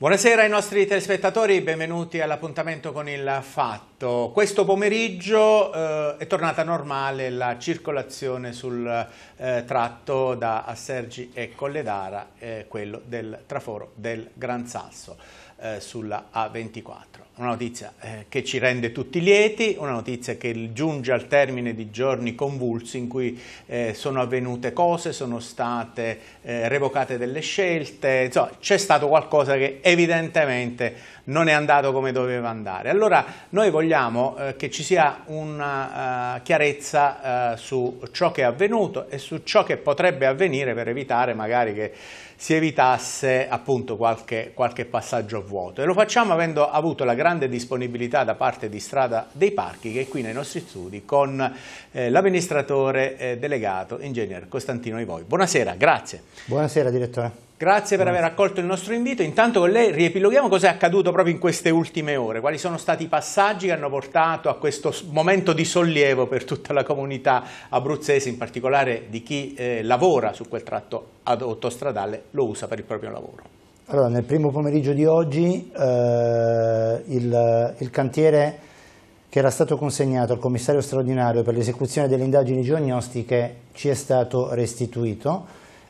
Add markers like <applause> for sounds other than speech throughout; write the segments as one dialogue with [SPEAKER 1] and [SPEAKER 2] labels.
[SPEAKER 1] Buonasera ai nostri telespettatori, benvenuti all'appuntamento con il Fatto. Questo pomeriggio eh, è tornata normale la circolazione sul eh, tratto da Assergi e Colledara, eh, quello del traforo del Gran Sasso eh, sulla A24 una notizia eh, che ci rende tutti lieti, una notizia che giunge al termine di giorni convulsi in cui eh, sono avvenute cose, sono state eh, revocate delle scelte, insomma c'è stato qualcosa che evidentemente non è andato come doveva andare. Allora noi vogliamo eh, che ci sia una uh, chiarezza uh, su ciò che è avvenuto e su ciò che potrebbe avvenire per evitare magari che si evitasse appunto qualche, qualche passaggio vuoto e lo facciamo avendo avuto la grande grande disponibilità da parte di Strada dei Parchi che è qui nei nostri studi con eh, l'amministratore eh, delegato, ingegner Costantino Ivoi. Buonasera, grazie.
[SPEAKER 2] Buonasera direttore.
[SPEAKER 1] Grazie per aver accolto il nostro invito. Intanto con lei riepiloghiamo cosa è accaduto proprio in queste ultime ore, quali sono stati i passaggi che hanno portato a questo momento di sollievo per tutta la comunità abruzzese, in particolare di chi eh, lavora su quel tratto autostradale, lo usa per il proprio lavoro.
[SPEAKER 2] Allora, nel primo pomeriggio di oggi eh, il, il cantiere che era stato consegnato al commissario straordinario per l'esecuzione delle indagini geognostiche ci è stato restituito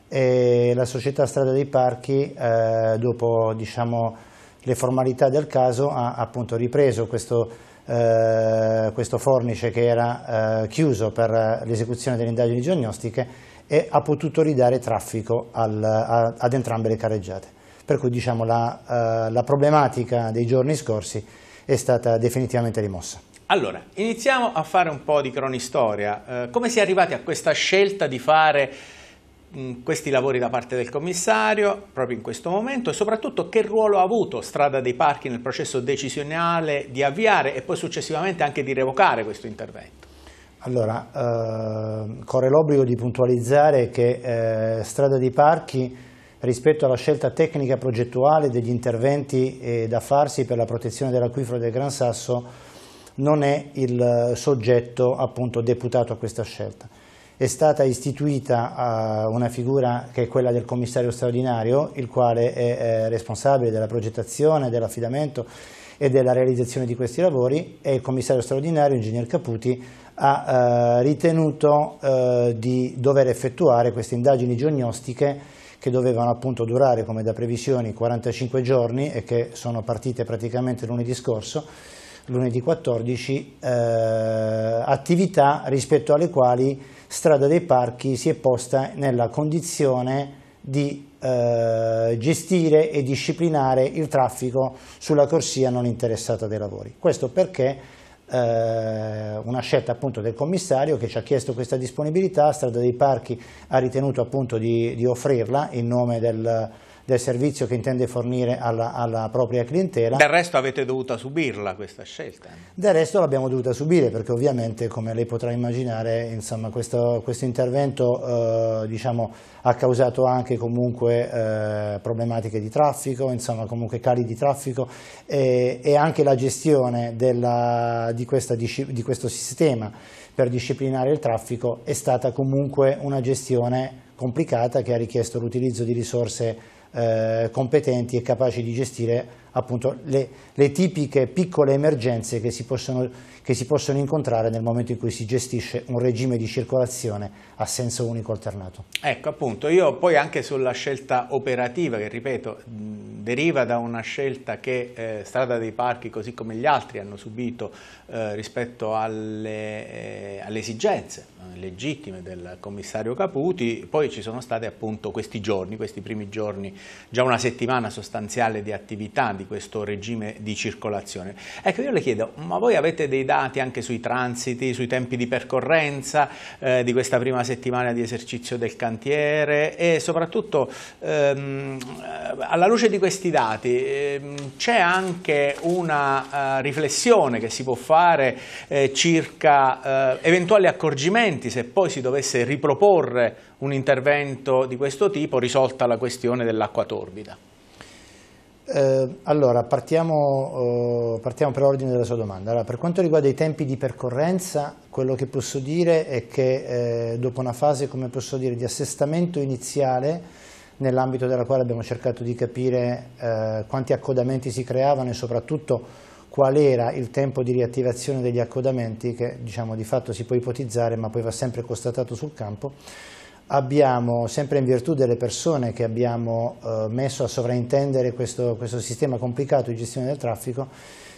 [SPEAKER 2] e la società Strada dei Parchi, eh, dopo diciamo, le formalità del caso, ha appunto ripreso questo, eh, questo fornice che era eh, chiuso per l'esecuzione delle indagini geognostiche e ha potuto ridare traffico al, a, ad entrambe le carreggiate per cui diciamo, la, eh, la problematica dei giorni scorsi è stata definitivamente rimossa.
[SPEAKER 1] Allora, iniziamo a fare un po' di cronistoria. Eh, come si è arrivati a questa scelta di fare mh, mm, questi lavori da parte del commissario proprio in questo momento e soprattutto che ruolo ha avuto Strada dei Parchi nel processo decisionale di avviare e poi successivamente anche di revocare questo intervento?
[SPEAKER 2] Allora, eh, corre l'obbligo di puntualizzare che eh, Strada dei Parchi rispetto alla scelta tecnica progettuale degli interventi eh, da farsi per la protezione dell'acquifero del Gran Sasso non è il eh, soggetto appunto deputato a questa scelta. È stata istituita eh, una figura che è quella del commissario straordinario, il quale è eh, responsabile della progettazione, dell'affidamento e della realizzazione di questi lavori e il commissario straordinario, ingegner Caputi, ha eh, ritenuto eh, di dover effettuare queste indagini geognostiche che dovevano appunto durare come da previsioni 45 giorni e che sono partite praticamente lunedì scorso, lunedì 14, eh, attività rispetto alle quali Strada dei Parchi si è posta nella condizione di eh, gestire e disciplinare il traffico sulla corsia non interessata dai lavori. Questo perché eh, una scelta appunto del commissario che ci ha chiesto questa disponibilità, Strada dei Parchi ha ritenuto appunto di, di offrirla in nome del del servizio che intende fornire alla, alla, propria clientela. Del resto
[SPEAKER 1] avete dovuto subirla questa scelta?
[SPEAKER 2] Del resto l'abbiamo dovuta subire perché ovviamente come lei potrà immaginare insomma, questo, questo, intervento eh, diciamo, ha causato anche comunque eh, problematiche di traffico, insomma, comunque cali di traffico e, e anche la gestione della, di, questa, di questo sistema per disciplinare il traffico è stata comunque una gestione complicata che ha richiesto l'utilizzo di risorse eh, competenti e capaci di gestire appunto, le, le, tipiche piccole emergenze che si, possono, che si possono incontrare nel momento in cui si gestisce un regime di circolazione a senso unico alternato.
[SPEAKER 1] Ecco appunto, io poi anche sulla scelta operativa che ripeto deriva da una scelta che eh, Strada dei Parchi così come gli altri hanno subito eh, rispetto alle, eh, alle esigenze eh, legittime del commissario Caputi, poi ci sono stati appunto questi giorni, questi primi giorni già una settimana sostanziale di attività di questo regime di circolazione. Ecco, io le chiedo, ma voi avete dei dati anche sui transiti, sui tempi di percorrenza eh, di questa prima settimana di esercizio del cantiere e soprattutto ehm, eh, alla luce di questi dati ehm, c'è anche una eh, riflessione che si può fare eh, circa eh, eventuali accorgimenti se poi si dovesse riproporre un intervento di questo tipo risolta la questione dell'acqua torbida?
[SPEAKER 2] Eh, allora, partiamo, eh, partiamo, per ordine della sua domanda. Allora, per quanto riguarda i tempi di percorrenza, quello che posso dire è che eh, dopo una fase, come posso dire, di assestamento iniziale, nell'ambito della quale abbiamo cercato di capire eh, quanti accodamenti si creavano e soprattutto qual era il tempo di riattivazione degli accodamenti che diciamo, di fatto si può ipotizzare ma poi va sempre constatato sul campo abbiamo, sempre in virtù delle persone che abbiamo eh, messo a sovraintendere questo, questo sistema complicato di gestione del traffico,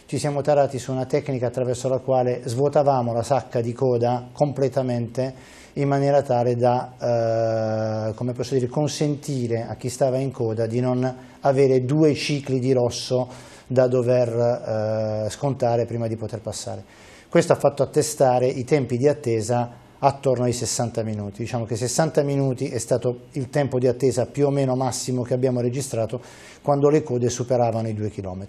[SPEAKER 2] ci siamo tarati su una tecnica attraverso la quale svuotavamo la sacca di coda completamente in maniera tale da eh, dire, consentire a chi stava in coda di non avere due cicli di rosso da dover eh, scontare prima di poter passare. Questo ha fatto attestare i tempi di attesa attorno ai 60 minuti. Diciamo che 60 minuti è stato il tempo di attesa più o meno massimo che abbiamo registrato quando le code superavano i 2 km.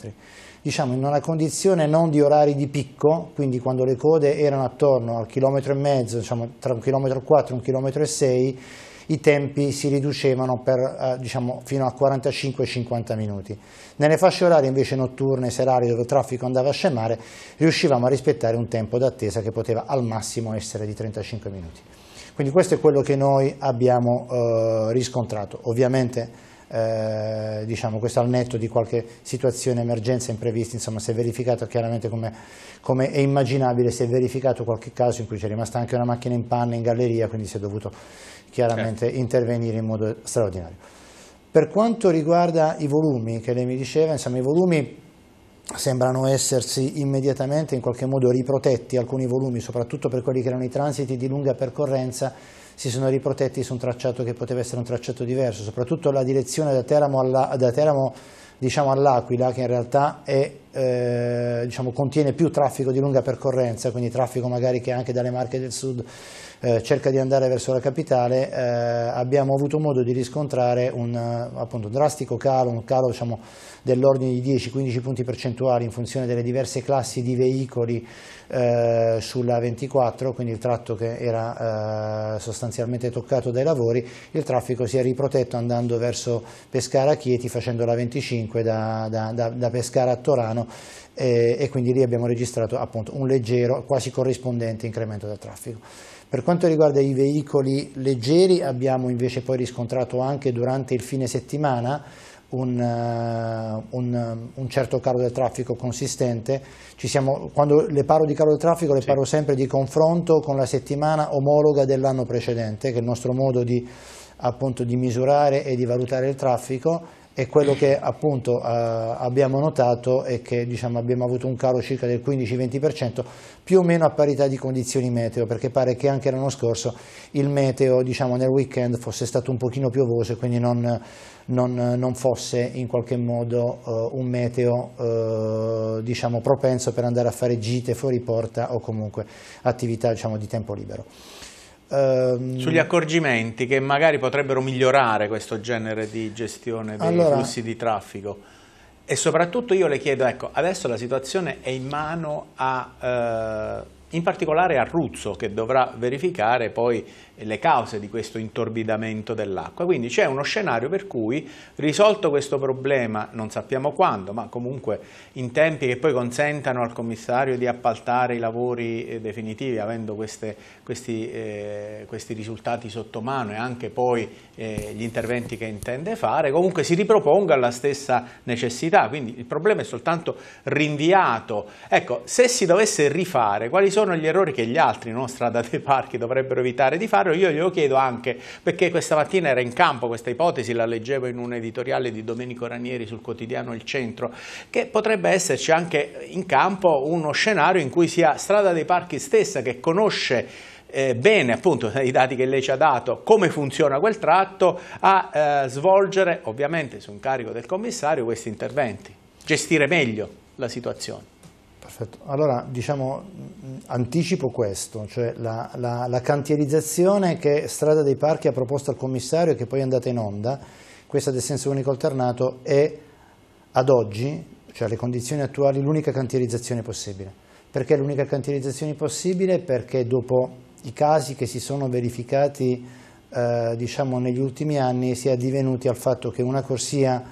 [SPEAKER 2] Diciamo in una condizione non di orari di picco, quindi quando le code erano attorno al chilometro e mezzo, diciamo tra un chilometro e 4 e un chilometro e 6, i tempi si riducevano per, eh, diciamo, fino a 45-50 minuti. Nelle fasce orarie invece notturne, serali, dove il traffico andava a scemare, riuscivamo a rispettare un tempo d'attesa che poteva al massimo essere di 35 minuti. Quindi questo è quello che noi abbiamo eh, riscontrato. Ovviamente eh, diciamo, questo al netto di qualche situazione, emergenza, imprevista, insomma si è verificato chiaramente come, come è immaginabile, si è verificato qualche caso in cui c'è rimasta anche una macchina in panna in galleria, quindi si è dovuto chiaramente certo. intervenire in modo straordinario. Per quanto riguarda i volumi che lei mi diceva, insomma i volumi sembrano essersi immediatamente in qualche modo riprotetti alcuni volumi, soprattutto per quelli che erano i transiti di lunga percorrenza si sono riprotetti su un tracciato che poteva essere un tracciato diverso, soprattutto la direzione da Teramo, alla, da Teramo diciamo, all'Aquila, che in realtà è, eh, diciamo, contiene più traffico di lunga percorrenza, quindi traffico magari che anche dalle Marche del Sud eh, cerca di andare verso la capitale, eh, abbiamo avuto modo di riscontrare un, eh, appunto, un drastico calo, un calo diciamo, dell'ordine di 10-15 punti percentuali in funzione delle diverse classi di veicoli eh, sulla 24, quindi il tratto che era eh, sostanzialmente toccato dai lavori, il traffico si è riprotetto andando verso Pescara-Chieti facendo la 25 5 da, da, da, da Pescara a Torano eh, e quindi lì abbiamo registrato appunto un leggero, quasi corrispondente incremento del traffico. Per quanto riguarda i veicoli leggeri abbiamo invece poi riscontrato anche durante il fine settimana un, eh, un, eh, un, certo calo del traffico consistente. Siamo, quando le parlo di calo del traffico le sì. parlo sempre di confronto con la settimana omologa dell'anno precedente, che è il nostro modo di, appunto, di misurare e di valutare il traffico e quello che appunto eh, abbiamo notato è che diciamo, abbiamo avuto un calo circa del 15-20% più o meno a parità di condizioni meteo perché pare che anche l'anno scorso il meteo diciamo, nel weekend fosse stato un pochino piovoso e quindi non, non, non fosse in qualche modo eh, un meteo eh, diciamo, propenso per andare a fare gite fuori porta o comunque attività diciamo, di tempo libero.
[SPEAKER 1] Ehm, Sugli accorgimenti che magari potrebbero migliorare questo genere di gestione dei allora, flussi di traffico. E soprattutto io le chiedo, ecco, adesso la situazione è in mano a, eh, in particolare a Ruzzo, che dovrà verificare poi le cause di questo intorbidamento dell'acqua. Quindi c'è uno scenario per cui risolto questo problema, non sappiamo quando, ma comunque in tempi che poi consentano al commissario di appaltare i lavori eh, definitivi, avendo queste, questi, eh, questi, risultati sotto mano e anche poi eh, gli interventi che intende fare, comunque si riproponga la stessa necessità. Quindi il problema è soltanto rinviato. Ecco, se si dovesse rifare, quali sono gli errori che gli altri, non Strada dei Parchi, dovrebbero evitare di fare? Mario, io glielo chiedo anche perché questa mattina era in campo questa ipotesi, la leggevo in un editoriale di Domenico Ranieri sul quotidiano Il Centro, che potrebbe esserci anche in campo uno scenario in cui sia Strada dei Parchi stessa che conosce eh, bene appunto <laughs> i dati che lei ci ha dato, come funziona quel tratto, a eh, svolgere ovviamente su incarico del commissario questi interventi, gestire meglio la situazione.
[SPEAKER 2] Perfetto, allora diciamo mm, anticipo questo, cioè la, la, la cantierizzazione che Strada dei Parchi ha proposto al commissario e che poi è andata in onda, questa del senso unico alternato è ad oggi, cioè alle condizioni attuali, l'unica cantierizzazione possibile. Perché l'unica cantierizzazione possibile? Perché dopo i casi che si sono verificati eh, diciamo, negli ultimi anni si è divenuti al fatto che una corsia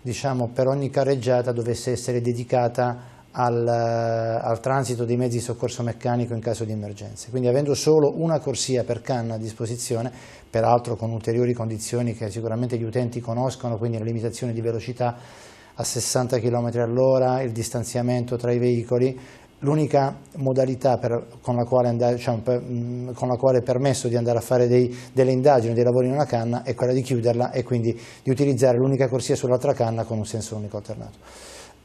[SPEAKER 2] diciamo, per ogni carreggiata dovesse essere dedicata a al, eh, al, transito dei mezzi di soccorso meccanico in caso di emergenze. Quindi avendo solo una corsia per canna a disposizione, peraltro con ulteriori condizioni che sicuramente gli utenti conoscono, quindi la limitazione di velocità a 60 km all'ora, il distanziamento tra i veicoli, l'unica modalità per, con, la andare, cioè, per, mm, con, la quale è permesso di andare a fare dei, delle indagini, dei lavori in una canna, è quella di chiuderla e quindi di utilizzare l'unica corsia sull'altra canna con un senso unico alternato.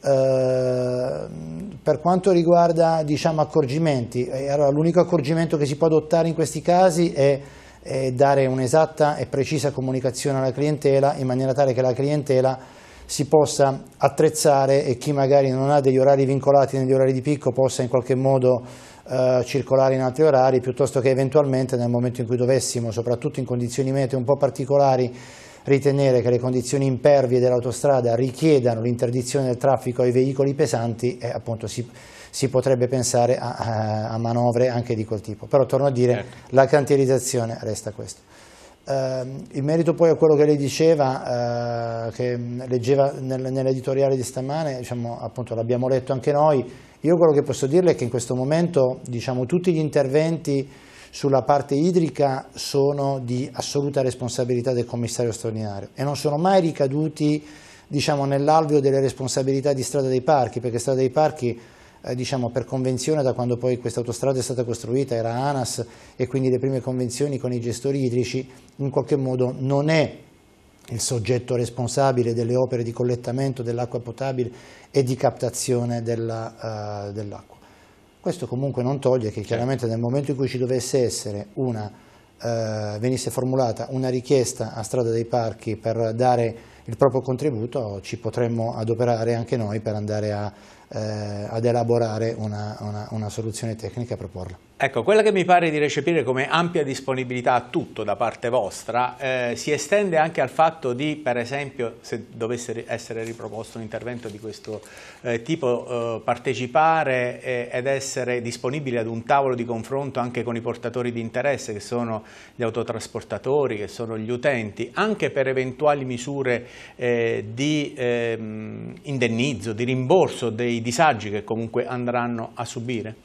[SPEAKER 2] Ehm, per quanto riguarda diciamo, accorgimenti, allora, l'unico accorgimento che si può adottare in questi casi è, è dare un'esatta e precisa comunicazione alla clientela in maniera tale che la clientela si possa attrezzare e chi magari non ha degli orari vincolati negli orari di picco possa in qualche modo eh, circolare in altri orari piuttosto che eventualmente nel momento in cui dovessimo, soprattutto in condizioni meteo un po' particolari, Ritenere che le condizioni impervie dell'autostrada richiedano l'interdizione del traffico ai veicoli pesanti è appunto si, si potrebbe pensare a, a, a, manovre anche di quel tipo. Però torno a dire, certo. la cantierizzazione resta questo. Eh, in merito poi a quello che lei diceva, eh, che mm, leggeva nel, nell'editoriale di stamane, diciamo, appunto l'abbiamo letto anche noi, io quello che posso dirle è che in questo momento diciamo, tutti gli interventi sulla parte idrica sono di assoluta responsabilità del commissario straordinario e non sono mai ricaduti diciamo, nell'alveo delle responsabilità di strada dei parchi, perché strada dei parchi eh, diciamo, per convenzione da quando poi questa autostrada è stata costruita era ANAS e quindi le prime convenzioni con i gestori idrici in qualche modo non è il soggetto responsabile delle opere di collettamento dell'acqua potabile e di captazione eh, dell'acqua. Uh, dell questo comunque non toglie che certo. chiaramente nel momento in cui ci dovesse essere una, eh, venisse formulata una richiesta a strada dei parchi per dare il proprio contributo, ci potremmo adoperare anche noi per andare a, eh, ad elaborare una, una, una soluzione tecnica e proporla.
[SPEAKER 1] Ecco, quella che mi pare di recepire come ampia disponibilità a tutto da parte vostra eh, si estende anche al fatto di, per esempio, se dovesse essere riproposto un intervento di questo eh, tipo, eh, partecipare eh, ed essere disponibile ad un tavolo di confronto anche con i portatori di interesse, che sono gli autotrasportatori, che sono gli utenti, anche per eventuali misure eh, di ehm, indennizzo, di rimborso dei disagi che comunque andranno a subire.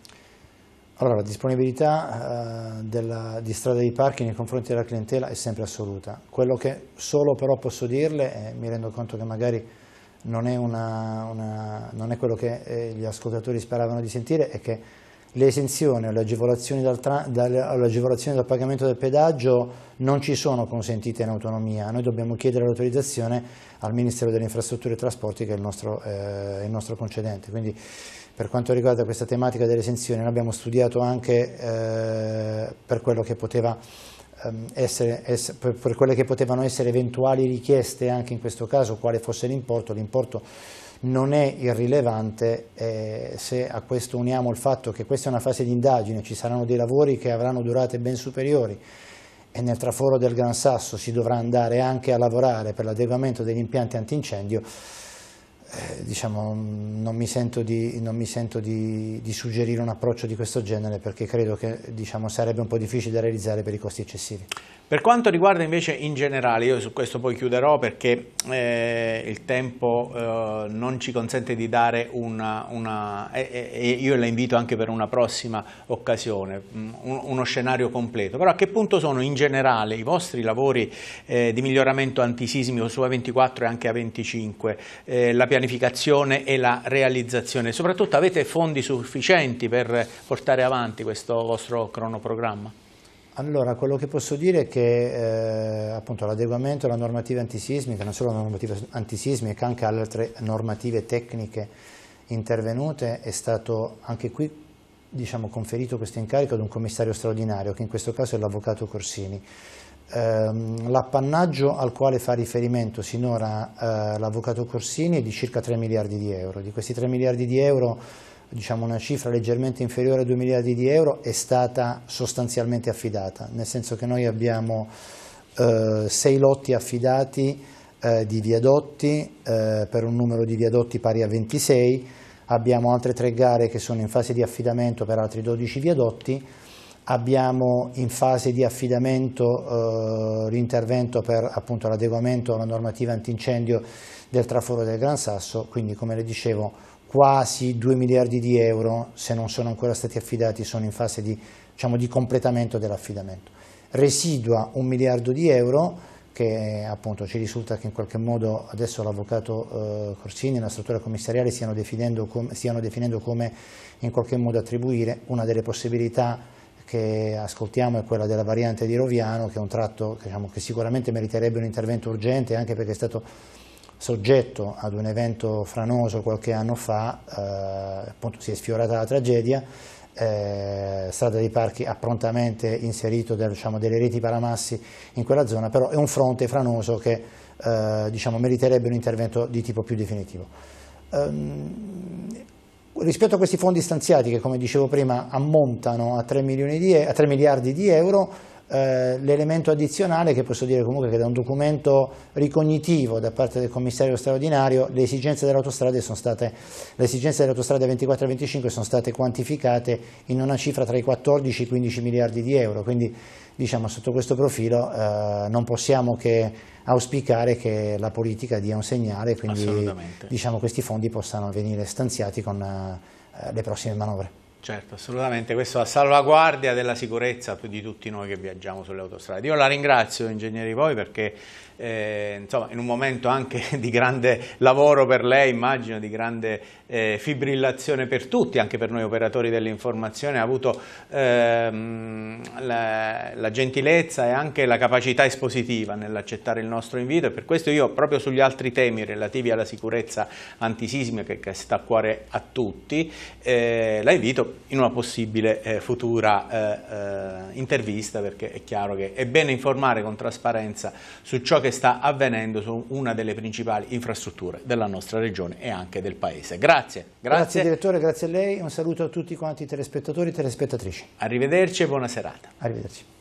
[SPEAKER 2] Allora, la disponibilità eh, della, di strada di parchi nei confronti della clientela è sempre assoluta. Quello che solo però posso dirle, eh, mi rendo conto che magari non è, una, una, non è quello che eh, gli ascoltatori speravano di sentire, è che le esenzioni o le agevolazioni dal, dal, pagamento del pedaggio non ci sono consentite in autonomia, noi dobbiamo chiedere l'autorizzazione al Ministero delle Infrastrutture e Trasporti che è il nostro, eh, il nostro concedente. Quindi per quanto riguarda questa tematica delle esenzioni noi abbiamo studiato anche eh, per, poteva, ehm, essere, per quelle che potevano essere eventuali richieste anche in questo caso, quale fosse l'importo, l'importo non è irrilevante eh, se a questo uniamo il fatto che questa è una fase di indagine, ci saranno dei lavori che avranno durate ben superiori e nel traforo del Gran Sasso si dovrà andare anche a lavorare per l'adeguamento degli impianti antincendio, eh, diciamo, non mi sento, di, non mi sento di, di, suggerire un approccio di questo genere perché credo che diciamo, sarebbe un po' difficile da realizzare per i costi eccessivi.
[SPEAKER 1] Per quanto riguarda invece in generale, io su questo poi chiuderò perché eh, il tempo eh, non ci consente di dare una, una e, e io la invito anche per una prossima occasione, mm, un, uno scenario completo, però a che punto sono in generale i vostri lavori eh, di miglioramento antisismico su A24 e anche A25, eh, la pianificazione e la realizzazione, soprattutto avete fondi sufficienti per portare avanti questo vostro cronoprogramma?
[SPEAKER 2] Allora, quello che posso dire è che eh, l'adeguamento alla normativa antisismica, non solo alla normativa antisismica, anche alle altre normative tecniche intervenute, è stato anche qui diciamo, conferito questo incarico ad un commissario straordinario, che in questo caso è l'avvocato Corsini. Ehm, l'appannaggio al quale fa riferimento sinora eh, l'avvocato Corsini è di circa 3 miliardi di euro. Di questi 3 miliardi di euro diciamo una cifra leggermente inferiore a 2 miliardi di euro è stata sostanzialmente affidata, nel senso che noi abbiamo eh, sei lotti affidati eh, di viadotti eh, per un numero di viadotti pari a 26, abbiamo altre tre gare che sono in fase di affidamento per altri 12 viadotti, abbiamo in fase di affidamento eh, l'intervento per l'adeguamento alla normativa antincendio del traforo del Gran Sasso, quindi come le dicevo quasi 2 miliardi di euro, se non sono ancora stati affidati, sono in fase di, diciamo, di completamento dell'affidamento. Residua 1 miliardo di euro che appunto ci risulta che in qualche modo adesso l'avvocato eh, Corsini e la struttura commissariale stiano definendo, com stiano definendo come in qualche modo attribuire una delle possibilità che ascoltiamo è quella della variante di Roviano, che è un tratto diciamo, che sicuramente meriterebbe un intervento urgente, anche perché è stato soggetto ad un evento franoso qualche anno fa, eh, appunto si è sfiorata la tragedia, eh, strada dei parchi ha prontamente inserito diciamo, delle reti paramassi in quella zona, però è un fronte franoso che eh, diciamo, meriterebbe un intervento di tipo più definitivo. Um, rispetto a questi fondi stanziati che come dicevo prima ammontano a 3, di, a 3 miliardi di euro, eh, l'elemento addizionale che posso dire comunque che da un documento ricognitivo da parte del commissario straordinario le esigenze delle autostrade, state, le esigenze delle autostrade 24 e 25 sono state quantificate in una cifra tra i 14 e i 15 miliardi di euro, quindi diciamo sotto questo profilo eh, non possiamo che auspicare che la politica dia un segnale e quindi diciamo, questi fondi possano venire stanziati con eh, le prossime manovre.
[SPEAKER 1] Certo, assolutamente, questa è la salvaguardia della sicurezza di tutti noi che viaggiamo sulle autostrade. Io la ringrazio, ingegneri, voi perché eh, insomma, in un momento anche <laughs> di grande lavoro per lei, immagino, di grande eh, fibrillazione per tutti, anche per noi operatori dell'informazione, ha avuto ehm, la, la, gentilezza e anche la capacità espositiva nell'accettare il nostro invito e per questo io proprio sugli altri temi relativi alla sicurezza antisismica che sta a cuore a tutti, eh, la invito in una possibile eh, futura eh, eh, intervista perché è chiaro che è bene informare con trasparenza su ciò che che sta avvenendo su una delle principali infrastrutture della nostra regione e anche del Paese. Grazie. Grazie, grazie
[SPEAKER 2] direttore, grazie a lei. Un saluto a tutti quanti i telespettatori e telespettatrici.
[SPEAKER 1] Arrivederci e buona serata.
[SPEAKER 2] Arrivederci.